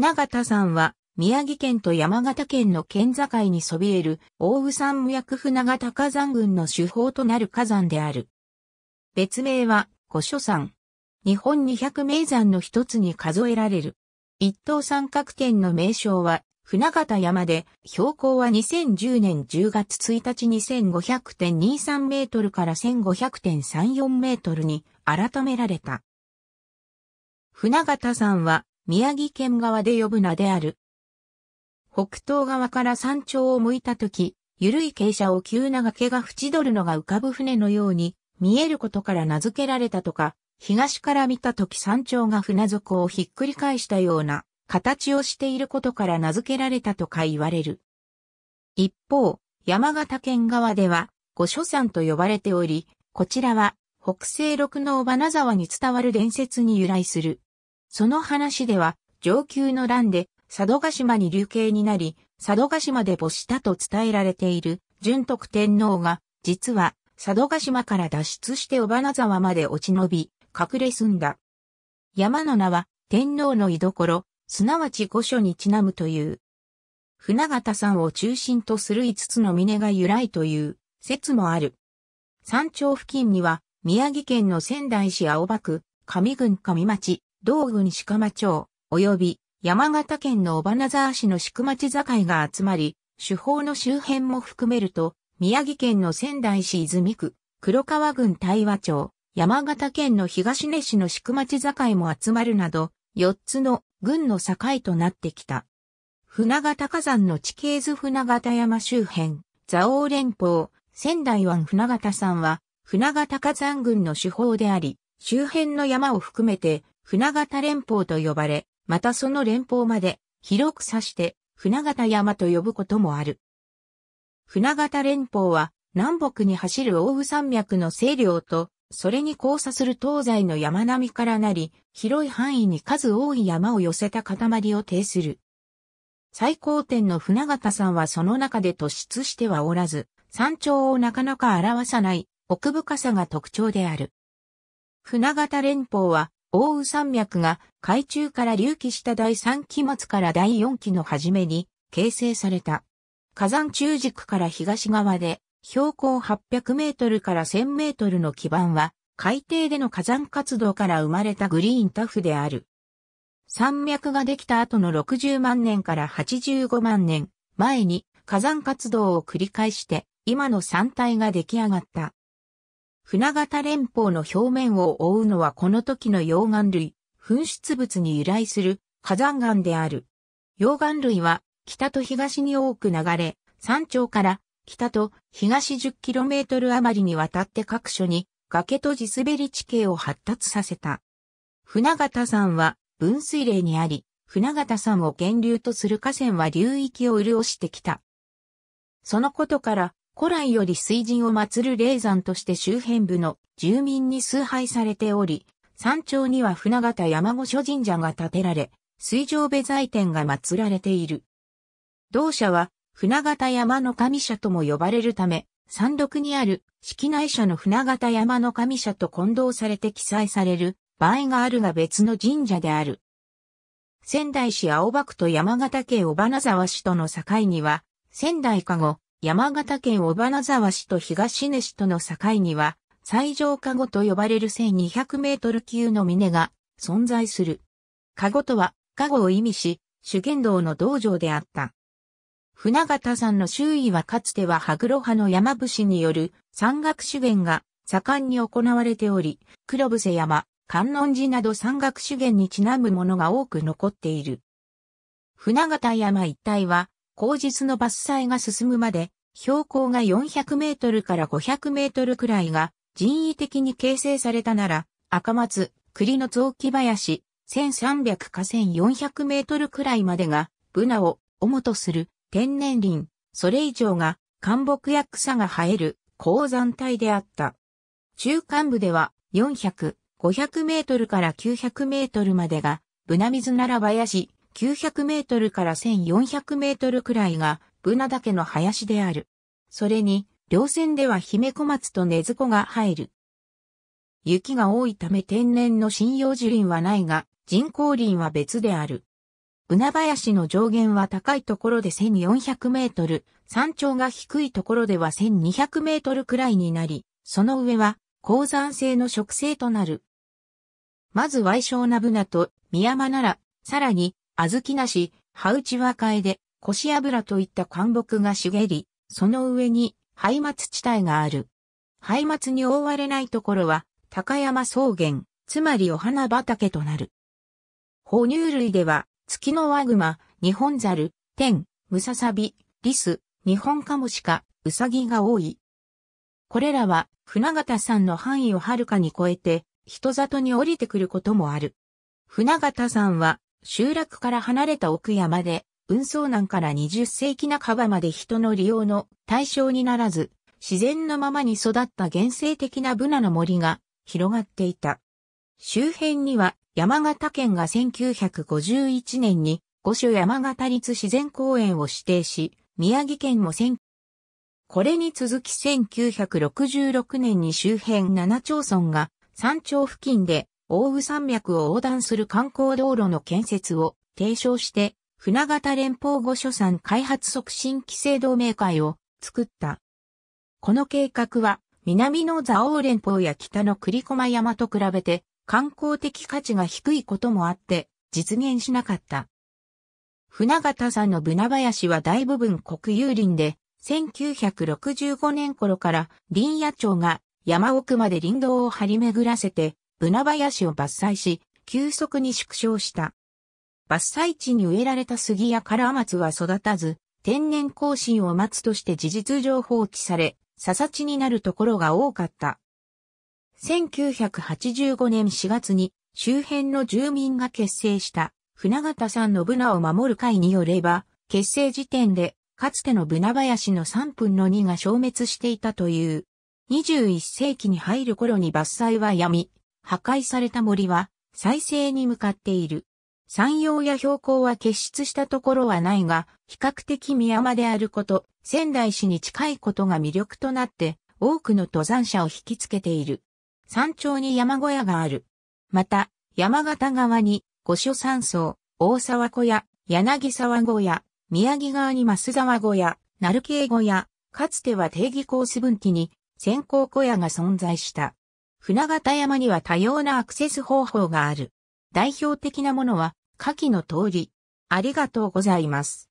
船形山は、宮城県と山形県の県境にそびえる、大宇山脈船形火山群の主峰となる火山である。別名は、古書山。日本二百名山の一つに数えられる。一等三角点の名称は、船形山で、標高は2010年10月1日に1500.23メートルから1500.34メートルに改められた。船形山は宮城県側で呼ぶ名である。北東側から山頂を向いたとき、緩い傾斜を急な崖が縁取るのが浮かぶ船のように見えることから名付けられたとか、東から見たとき山頂が船底をひっくり返したような形をしていることから名付けられたとか言われる。一方、山形県側では御所山と呼ばれており、こちらは北西六の尾花沢に伝わる伝説に由来する。その話では、上級の乱で、佐渡島に流刑になり、佐渡島で没したと伝えられている、純徳天皇が、実は、佐渡島から脱出して尾花沢まで落ち延び、隠れ住んだ。山の名は、天皇の居所、すなわち御所にちなむという。船形山を中心とする5つの峰が由来という説もある。山頂付近には、宮城県の仙台市青葉区、上郡上町、道郡鹿間町、及び山形県の尾花沢市の宿町境が集まり、手法の周辺も含めると、宮城県の仙台市泉区、黒川郡大和町、山形県の東根市の宿町境も集まるなど、4つの郡の境となってきた。船形火山の地形図船形山周辺、蔵王連峰、仙台湾船形山は、船形火山群の手法であり、周辺の山を含めて船形連邦と呼ばれ、またその連邦まで広く指して船形山と呼ぶこともある。船形連邦は南北に走る大宇山脈の西涼と、それに交差する東西の山並みからなり、広い範囲に数多い山を寄せた塊を呈する。最高点の船形山はその中で突出してはおらず、山頂をなかなか表さない奥深さが特徴である。船形連峰は奥羽山脈が海中から隆起した第3期末から第4期の初めに形成された。火山中軸から東側で標高800メートルから1000メートルの基盤は海底での火山活動から生まれたグリーンタフである。山脈ができた後の60万年から85万年前に火山活動を繰り返して今の山体が出来上がった。船形連峰の表面を覆うのはこの時の溶岩類、噴出物に由来する火山岩である。溶岩類は北と東に多く流れ、山頂から北と東 10km 余りにわたって各所に崖と地滑り地形を発達させた。船形山は分水嶺にあり、船形山を源流とする河川は流域を潤してきた。そのことから古来より水神を祀る霊山として周辺部の住民に崇拝されており、山頂には船形山御所神社が建てられ、水上部財天が祀られている。同社は船形山の神社とも呼ばれるため、山麓にある式内社の船形山の神社と混同されて記載される場合があるが別の神社である。仙台市青葉区と山形県尾花沢市との境には、仙台加護、山形県尾花沢市と東根市との境には、最上加護と呼ばれる1200メートル級の峰が存在する。加護とは、加護を意味し、主言道の道場であった。船形山の周囲はかつては羽黒派の山伏による山岳修験が盛んに行われており、黒伏山、観音寺など山岳修験にちなむものが多く残っている。船形山一帯は、後日の伐採が進むまで標高が400メートルから500メートルくらいが人為的に形成されたなら、赤松、栗の雑木林、1300か1400メートルくらいまでが、ブナを主とする天然林、それ以上が干木や草が生える鉱山帯であった。中間部では400、500メートルから900メートルまでが、ブナ水なら林、900メートルから1400メートルくらいが、ブナ岳の林である。それに、稜線では姫小松と根津子が入る。雪が多いため天然の針葉樹林はないが、人工林は別である。ブナ林の上限は高いところで1400メートル、山頂が低いところでは1200メートルくらいになり、その上は高山性の植生となる。まず矮小なブナと、宮間なら、さらに、小豆なし、葉内カえで、腰油といった灌木が茂り、その上に廃末地帯がある。廃末に覆われないところは、高山草原、つまりお花畑となる。哺乳類では、月のワグマ、日本ザル、天、ムササビ、リス、日本カモシカ、ウサギが多い。これらは、船形さんの範囲をはるかに超えて、人里に降りてくることもある。船形さんは、集落から離れた奥山で、運送難から20世紀半ばまで人の利用の対象にならず、自然のままに育った原生的なブナの森が広がっていた。周辺には山形県が1951年に五所山形立自然公園を指定し、宮城県も1これに続き1966年に周辺7町村が山頂付近で大宇山脈を横断する観光道路の建設を提唱して船形連邦御所産開発促進規制同盟会を作った。この計画は、南の蔵王連邦や北の栗駒山と比べて、観光的価値が低いこともあって、実現しなかった。船形んの船林は大部分国有林で、1965年頃から林野庁が山奥まで林道を張り巡らせて、船林を伐採し、急速に縮小した。伐採地に植えられた杉やカラマツは育たず、天然更新を待つとして事実上放棄され、笹地になるところが多かった。1985年4月に周辺の住民が結成した船形さんのブナを守る会によれば、結成時点でかつてのブナ林の3分の2が消滅していたという。21世紀に入る頃に伐採はやみ、破壊された森は再生に向かっている。山陽や標高は結出したところはないが、比較的宮山であること、仙台市に近いことが魅力となって、多くの登山者を引きつけている。山頂に山小屋がある。また、山形側に、五所山荘、大沢小屋、柳沢小屋、宮城側に増沢小屋、鳴慶小屋、かつては定義コース分岐に、先行小屋が存在した。船形山には多様なアクセス方法がある。代表的なものは、下記の通り、ありがとうございます。